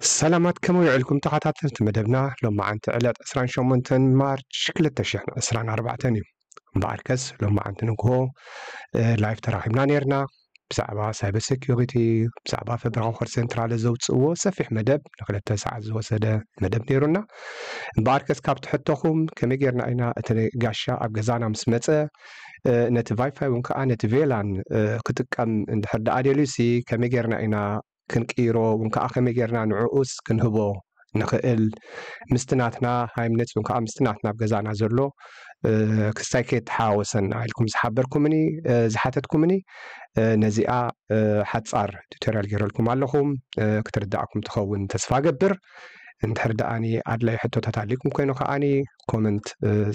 سلامات كم يعلكم تعطات تمدبنا لو ما عنت علات أسران شومنتن مارش كل التشيحن أسران أربعة تاني باركس لو ما عنت نقو آه، لايف تراحبنا نيرنا بسعبا سايب السيكيوريتي بسعبا في برانخور سنترال زو تسوو سفيح مدب نقل التسعة زو سدى مدب نيرنا باركس كاب تحتوخم كم يجيرنا اينا اتني قاشا ابقزانا مسمتة آه، نت واي فاي ونكا نت فيلان آه، كتك ام اندحر دا كم يجيرنا اينا ክንቅይሮ እውን ከዓ ከመይ ጌርና ንዕኡስ ክንህቦ ንኽእል ምስቲ ናትና ሃይምነት እውን ከዓ ምስቲ ናትና ኣብ ገዛና ዘሎ ክሳይ ከየተሓዋወሰና ኢልኩም ዝሓበርኩምኒ ዝሓተትኩምኒ ነዚኣ ሓፃር ቱቶርያል ገይረልኩም ኣለኹም ክትርዳእኩም ትኸውን ተስፋ ገብር እንድሕር ደኣኒ ኣድላይ ሕቶታት ኣለይኩም ኮይኑ ከዓኒ ኮመንት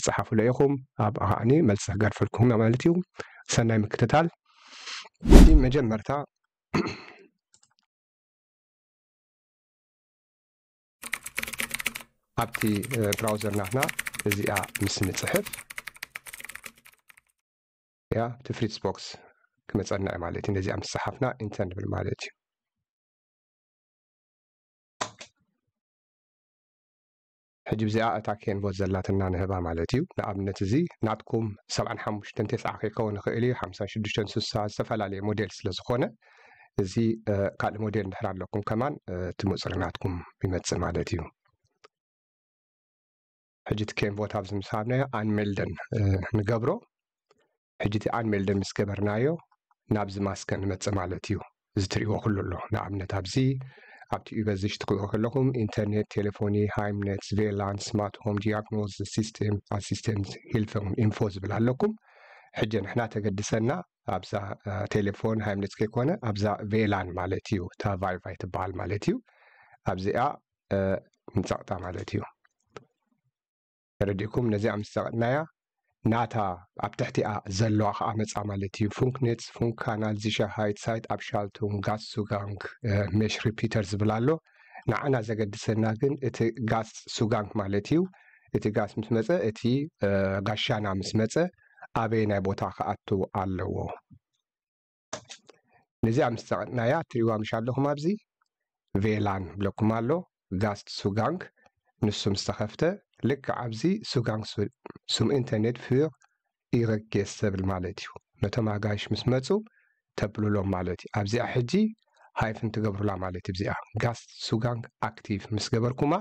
ዝፀሓፍሉ ኢኹም ኣብ ከዓኒ መልሲ ክገድፈልኩም ማለት እዩ ሰናይ ምክትታል መጀመርታ ኣብቲ ብራውዘርና ክና እዚኣ ምስ ንፅሕፍ እያ እቲ ፍሪትስ ቦክስ ክመፀና እዩ ማለት እዩ ነዚኣ ምስ ፀሓፍና ኢንተር ንብል ማለት እዩ ሕጂ ብዚኣ እታ ከንቦት ዘላትና ንህባ ማለት እዩ ንኣብነት እዚ ናትኩም 75 ተስዓ ከይከውን ንኽእል እዩ 56 ስሳ ዝተፈላለየ ሞዴል ስለ ዝኾነ እዚ ካልእ ሞዴል እንድሕር ኣለኩም ከማን እቲ ምፅርናትኩም ይመፅእ ማለት እዩ ሕጂ እቲ ከም ቦታብ ምስሃብናዮ ኣንሜልደን ንገብሮ ሕጂ እቲ ኣንሜልደን ምስ ገበርናዮ ናብዚ ማስከ ንመፅእ ማለት እዩ እዚ ትሪእዎ ኩሉ ኣሎ ንኣብነት ኣብዚ ኣብቲ በዚሽ ትክልኦ ከለኹም ኢንተርኔት ቴሌፎኒ ሃይምነት ቬላንስ ማትሆም ዲያግኖዝ ሲስተም ኣሲስተንት ሂልፈም ኢንፎ ዝብል ኣለኩም ሕጂ ንሕና ተገድሰና ኣብዛ ቴሌፎን ሃይምነት ከይኮነ ኣብዛ ቬላን ማለት እዩ እታ ቫይቫይ ትበሃል ማለት እዩ ኣብዚኣ ምንፀቕጣ ማለት እዩ ረዲእኩም ነዚኣ ምስ ዘቐጥናያ ናታ ኣብ ትሕቲኣ ዘለዋ ከዓ መፃ ማለት እዩ ፉንክኔትስ ፉንካናል ዚሻ ሃይትሳይት ኣብ ሻልቱን ጋስ ሱጋንክ ሜሽ ሪፒተር ዝብል ኣሎ ንዓና ዘገድሰና ግን እቲ ጋስ ሱጋንክ ማለት እዩ እቲ ጋስ ምስ መፀ እቲ ጋሻና ምስ መፀ ኣበይ ናይ ቦታ ክኣቱ ኣለዎ ነዚኣ ምስ ዘቐጥናያ እትሪእዋ ምሻ ኣለኹም ኣብዚ ቬላን ብለኩም ኣሎ ጋስ ሱጋንክ ንሱ ምስ ተኸፍተ ልክዓብ ዚ ሱጋን ክስብል ስም ኢንተርኔት ፊር ኢረጌስ ዘብል ማለት እዩ ነቶም ኣጋይሽ ምስ መፁ ተብልሎም ማለት እዩ ኣብዚኣ ሕጂ ሃይፍን ትገብሩላ ማለት እዩ እዚኣ ጋስ ሱጋንግ ኣክቲቭ ምስ ገበርኩማ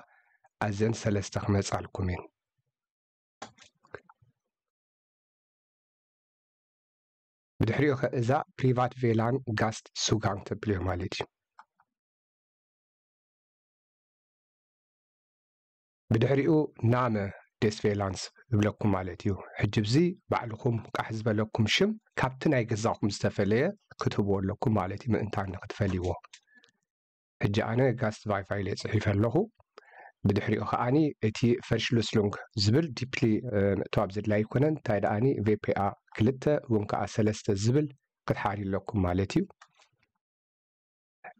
ኣዘን ሰለስተ ክመፃልኩም እየን ብድሕሪኡ ከ እዛ ፕሪቫት ቬላን ጋስት ሱጋንግ ተብል እዩ ማለት እዩ بدحريو نعم ديسفيلانس بلكم مالتيو حجبزي بعلكم كحزب لكم شم كابتن اي قزاكم استفليه كتبو لكم مالتي من انتان نقتفليو حج انا قاست باي فاي لي صحيف اللهو بدحريو خاني اتي فرش لسلونج زبل ديبلي توابز لايكونن تايد اني في بي ا كلتا ونكا سلسته زبل قد حاري لكم مالتيو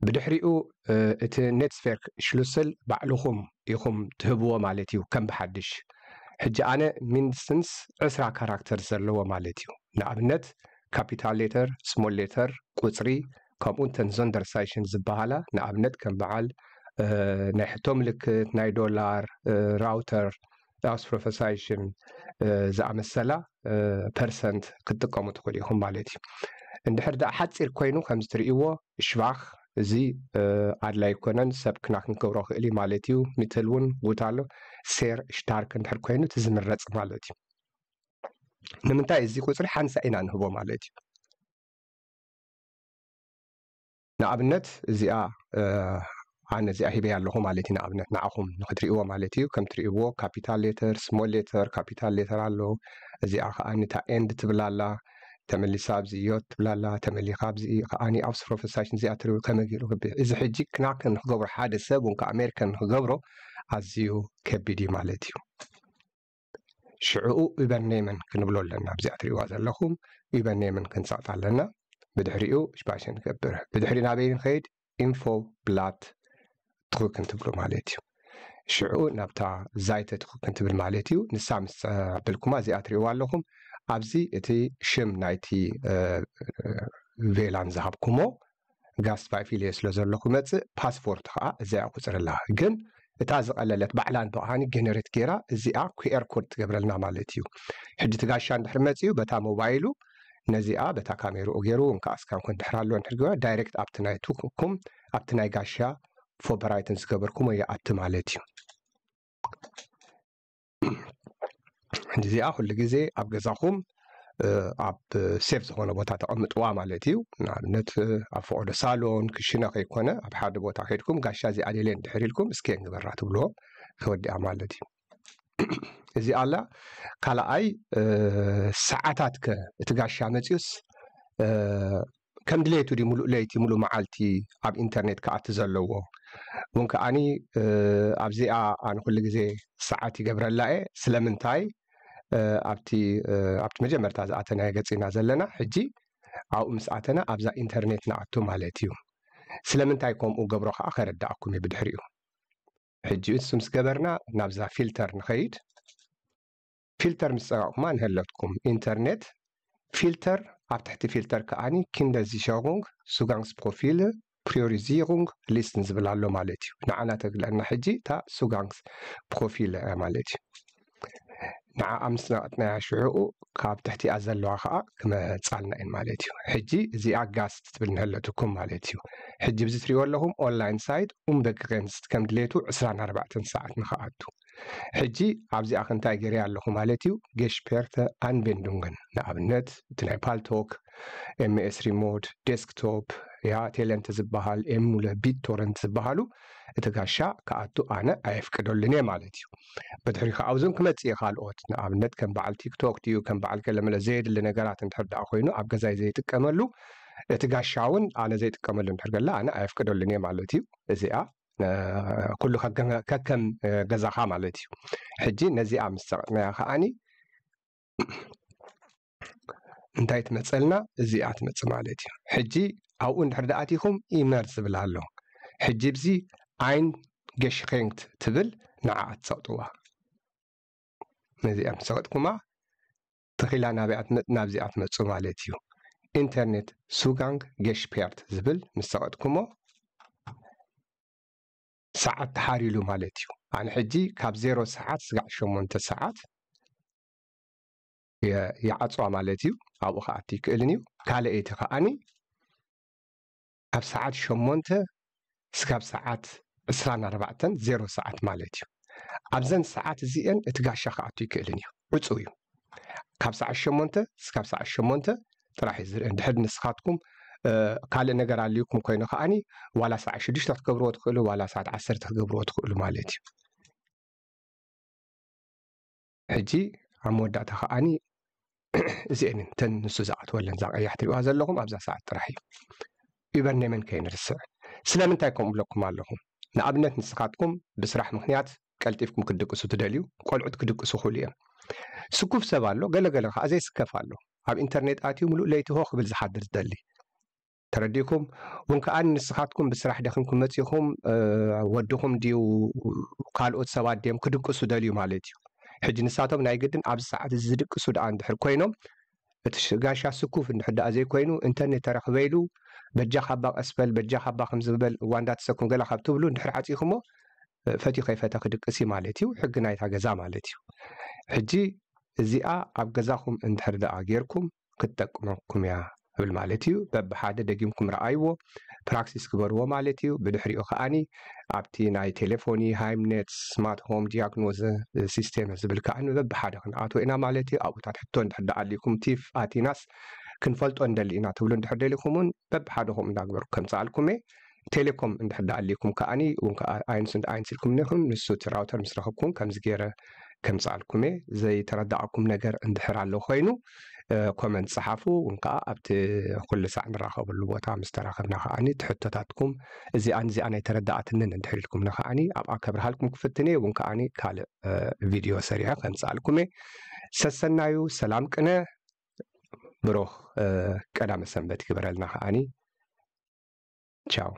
بدحريو ات نتسفيرك شلوسل بعلوخم يخم تهبوه مالتيو كم بحدش حجي انا من سنس عسرا كاركتر زلوه مالتيو نابنت كابيتال لتر سمول لتر قصري كم انتن زندر سايشن زبهالا نابنت كم بعال نحتم لك ناي دولار راوتر داوس بروفيسايشن زعم السلا برسنت كتقامو تقولي هم مالتيو اندحر دا حد سير كوينو خمس تريئوه شباخ እዚ ኣድላይ ኮነን ሰብ ክና ክንገብሮ ክእል እዩ ማለት እዩ ሚትል እውን ቦታ ኣሎ ሴር ሽታርክ እንድሕር ኮይኑ እቲ ዝምረፅ ማለት እዩ ንምንታይ እዚ ቁፅሪ ሓንሳ ኢና ንህቦ ማለት እዩ ንኣብነት እዚኣ ኣነ እዚኣ ሂበይ ኣለኹ ማለት እዩ ንኣብነት ንኣኹም ንክትሪእዎ ማለት እዩ ከም ትሪእዎ ካፒታል ሌተር ስሞል ሌተር ካፒታል ሌተር ኣሎ እዚኣ ከዓ ንታ ኤንድ ትብላላ ተመሊሳ ኣብዚዮ ትብላ ኣላ ተመሊኻ ኣብዚኢ ከዓኒ ኣብ ስፕሮፌሳሽን እዚኣ ትሪኡ ከመይ ገይሩ ክብል እዚ ሕጂ ክናክ ንክገብሮ ሓደ ሰብ እውን ኣሜሪካ ንክገብሮ ኣዝዩ ከቢድ እዩ ማለት እዩ ሽዕኡ ይበነየመን ክንብሎ ኣለና ኣብዚኣ ትሪእዋ ዘለኹም ይበነየመን ክንፀቕጥ ኣለና ብድሕሪኡ ሽባሽ ንገብር ብድሕሪ ናበይ ንኸይድ ኢንፎ ብላት ትኽብ ክንትብሉ ማለት እዩ ሽዕኡ ናብታ ዛይተ ትኽብ ክንትብል ማለት እዩ ንሳ ምስ ዕብልኩማ እዚኣ ትሪእዋ ኣለኹም ኣብዚ እቲ ሽም ናይቲ ቬላን ዝሃብኩሞ ጋስ ቫይፊልየ ስለ ዘለኩ መፅእ ፓስፖርት ከዓ እዚኣ ቁፅርላ ግን እታ ዝቀለለት ባዕላን ብቅዓኒ ጀነሬት ገይራ እዚኣ ኩኤር ኮድ ትገብረልና ማለት እዩ ሕጂ እቲ ጋሻ እንድሕር መፅኡ በታ ሞባይሉ ነዚኣ በታ ካሜርኡ ገይሩ ከዓ ስካንኮን ድሕር ኣሎ ንድሕር ገበ ዳይረክት ኣብቲ ናይ ናይቱኩም ኣብቲ ናይ ጋሻ ፎበራይትን ዝገበርኩም ወይ ኣቲ ማለት እዩ ነዚኣ ኩሉ ግዜ ኣብ ገዛኹም ኣብ ሴፍ ዝኮነ ቦታ ተቐምጥዋ ማለት እዩ ንኣብነት ኣብ ፈቀዶ ሳሎን ክሽነ ከይኮነ ኣብ ሓደ ቦታ ከድኩም ጋሻ እዚኣ ደልየ እንድሕር ኢልኩም እስኪ ንግበራ ትብልዎ ተወዲኣ ማለት እዩ እዚኣ ኣላ ካልኣይ ሰዓታት ከ እቲ ጋሻ መፅዩስ ከም ድሌቱ ድ ሙሉእ ለይቲ ሙሉእ መዓልቲ ኣብ ኢንተርኔት ከኣቲ ዘለዎ እውን ከዓኒ ኣብዚኣ ኣነ ኩሉ ግዜ ሰዓት ይገብረላ እየ ስለምንታይ ኣብቲ መጀመርታ ዝኣተና ገፂና ዘለና ሕጂ ኣብኡ ምስ ኣተና ኣብዛ ኢንተርኔት ንኣቱ ማለት እዩ ስለምንታይ ከምኡ ገብሮ ከዓ ከረዳእኩም እየ እዩ ሕጂ እሱ ምስ ገበርና ናብዛ ፊልተር ንኸይድ ፊልተር ምስ ፀጋቁማ ንህለትኩም ኢንተርኔት ፊልተር ኣብ ትሕቲ ፊልተር ከዓኒ ኪንደዚሸሩንግ ሱጋንስ ፕሮፊል ፕሪዮሪዚሩንግ ሊስትን ዝብል ኣሎ ማለት እዩ ንዓና ተግልአና ሕጂ እታ ሱጋንስ ፕሮፊል ማለት እዩ ንዓኣ ምስ ናቕጥናያ ሽዑኡ ካብ ትሕቲኣ ዘለዋ ከዓ ክመፃልና ኢን ማለት እዩ ሕጂ እዚኣ ጋስ ትብል ንህለትኩም ማለት እዩ ሕጂ ብዚ ትሪእዎ ኣለኹም ኦንላይን ሳይት ኡምበግገንስት ከም ድሌቱ 24 ሰዓት ንክኣቱ ሕጂ ኣብዚኣ ክንታይ ገይርያ ኣለኹ ማለት እዩ ገሽፔርተ ኣንቤንዱንግን ንኣብነት እቲ ናይ ፓልቶክ ኤምኤስ ሪሞት ዴስክቶፕ ያ የቴሌንት ዝበሃል የሙለ ቶረንት ዝበሃሉ እቲ ጋሻ ከኣቱ ኣነ ኣየፍቅደሉን እየ ማለት እዩ ብድሕሪ ከ ኣብዞም ክመፅእ ካልኦት ንኣብነት ከም በዓል ቲክቶክ ድዩ ከም በዓል ከለመለ ዘየድሊ ነገራት እንድሕር ዳኣ ኮይኑ ኣብ ገዛይ ዘይጥቀመሉ እቲ ጋሻ እውን ኣነ ዘይጥቀመሉ እንድሕር ገላ ኣነ ኣየፍቅደሉን እየ ማለት እዩ እዚኣ ኩሉ ከከም ገዛካ ማለት እዩ ሕጂ ነዚኣ ምስ ፀቕጥናያ ከዓኒ እንታይ ትመፀልና እዚኣ ትመፅእ ማለት እዩ ሕጂ ኣብኡ እንድሕር ዳ ኣቲኹም ኢመር ዝብል ኣሎ ሕጂ ብዚ ዓይን ገሽኸንክት ትብል ንዓኣ ትሰቕጥዋ ነዚኣ ምሰቐጥኩማ ተኺላ ናብዚኣ ትመፁ ማለት እዩ ኢንተርኔት ሱጋንግ ገሽፔርት ዝብል ምስ ሰቐጥኩሞ ሰዓት ተሓሪሉ ማለት እዩ ኣነ ሕጂ ካብ 0 ሰዓት ስጋዕ 8 ሰዓት የዓፅዋ ማለት እዩ ኣብኡ ከዓ እትይክእልን እዩ ካልአይቲ ከዓኒ أب ساعات شمونت سكاب ساعات إسران أربعة زيرو ساعات مالتي أبزن ساعات زين إتقاشا خاطيك إلنيا وتسوي كاب ساعة شمونت سكاب ساعة شمونت تراحي زر إن دحد نسخاتكم قال نقرا ليكم كوينو خاني ولا ساعة شديش تتكبر وتقولوا ولا ساعة عسر تتكبر وتقولوا مالتي حجي عمود داتا خاني زين تنسو زاعت ولا نزاع أي حتى يوازن لكم أبزن ساعة تراحي يبرنامج كينرس سلام انتكم بلوكم عليهم نعبنات نسقاتكم بصراحة مخنيات كالتيفكم كدكسو تداليو قلعود كدكسو خوليا سكوف سبالو قلع قلع عزي سكفالو عب انترنت آتيو ملو ليتي هو قبل زحادر تدالي ترديكم ونك آن نسقاتكم بصراحة داخنكم متيخم أه ودوكم ديو قلعود سواد ديم كدكسو داليو مالاتيو حجي نساتهم نايقدن عب ساعات الزدكسو دعان دحر كوينو اتش غاشا سكوف ان حدا ازي كوينو انترنت رخ بجاك حباق اسفل بجاك حباق مزبل واندات سكون قال حاب تبلو نحر حاتيكمو فتي خايفه تاخذ القسي مالتي وحقنا يتا غزا مالتي حجي زي ا اب غزاكم انت حدا اغيركم كتقمكم يا قبل مالتي باب حاده دقيمكم رايو براكسيس كبروا مالتي بدحري اخاني ابتي ناي تليفوني هايم نت سمارت هوم دياغنوز سيستم زبل كان باب حاده اتو انا مالتي او تحتون حدا عليكم تيف اتي ناس ክንፈልጦ ንደሊእና ትብሉ እንድሕር ደሊኹም እውን በብሓደኹም እንዳግበሩ ከምፅኣልኩም እየ ቴሌኮም እንድሕር ዳኣልይኩም ከዓኒ እውን ዓይንስ ዓይንስ ኢልኩም ኒኹም ንሱ እቲ ራውተር ምስ ረኽብኩም ከምዚ ገይረ ከምፅኣልኩም እየ ዘይተረዳእኩም ነገር እንድሕር ኣሎ ኮይኑ ኮመንት ፀሓፉ እውን ከዓ ኣብቲ ኩሉ ሳዕ ንራኸበሉ ቦታ ምስ ተራኸብና ከዓኒ ትሕቶታትኩም እዚኣን እዚኣ ናይ ተረዳእትንን እንድሕር ኢልኩምና ከዓኒ ኣብኣ ከብርሃልኩም ክፍትን እየ እውን ከዓኒ ካልእ ቪድዮ ሰሪሐ ከምፅኣልኩም እየ ሰሰናዩ ሰላም ቅነ ምሮኽ ቀዳመ ሰንበት ይግበረልና ከዓኒ ቻው